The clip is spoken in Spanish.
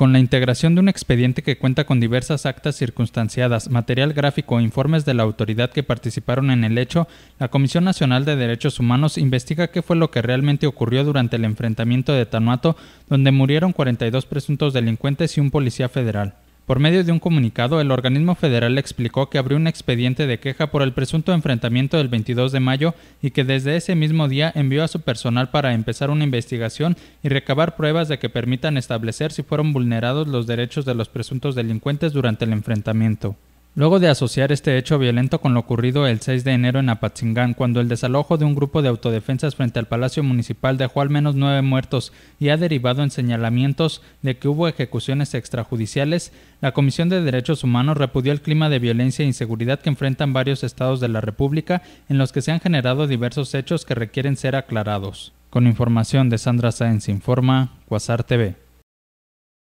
Con la integración de un expediente que cuenta con diversas actas circunstanciadas, material gráfico e informes de la autoridad que participaron en el hecho, la Comisión Nacional de Derechos Humanos investiga qué fue lo que realmente ocurrió durante el enfrentamiento de Tanuato, donde murieron 42 presuntos delincuentes y un policía federal. Por medio de un comunicado, el organismo federal explicó que abrió un expediente de queja por el presunto enfrentamiento del 22 de mayo y que desde ese mismo día envió a su personal para empezar una investigación y recabar pruebas de que permitan establecer si fueron vulnerados los derechos de los presuntos delincuentes durante el enfrentamiento. Luego de asociar este hecho violento con lo ocurrido el 6 de enero en Apatzingán, cuando el desalojo de un grupo de autodefensas frente al Palacio Municipal dejó al menos nueve muertos y ha derivado en señalamientos de que hubo ejecuciones extrajudiciales, la Comisión de Derechos Humanos repudió el clima de violencia e inseguridad que enfrentan varios estados de la República en los que se han generado diversos hechos que requieren ser aclarados. Con información de Sandra Sáenz Informa, Quasar TV.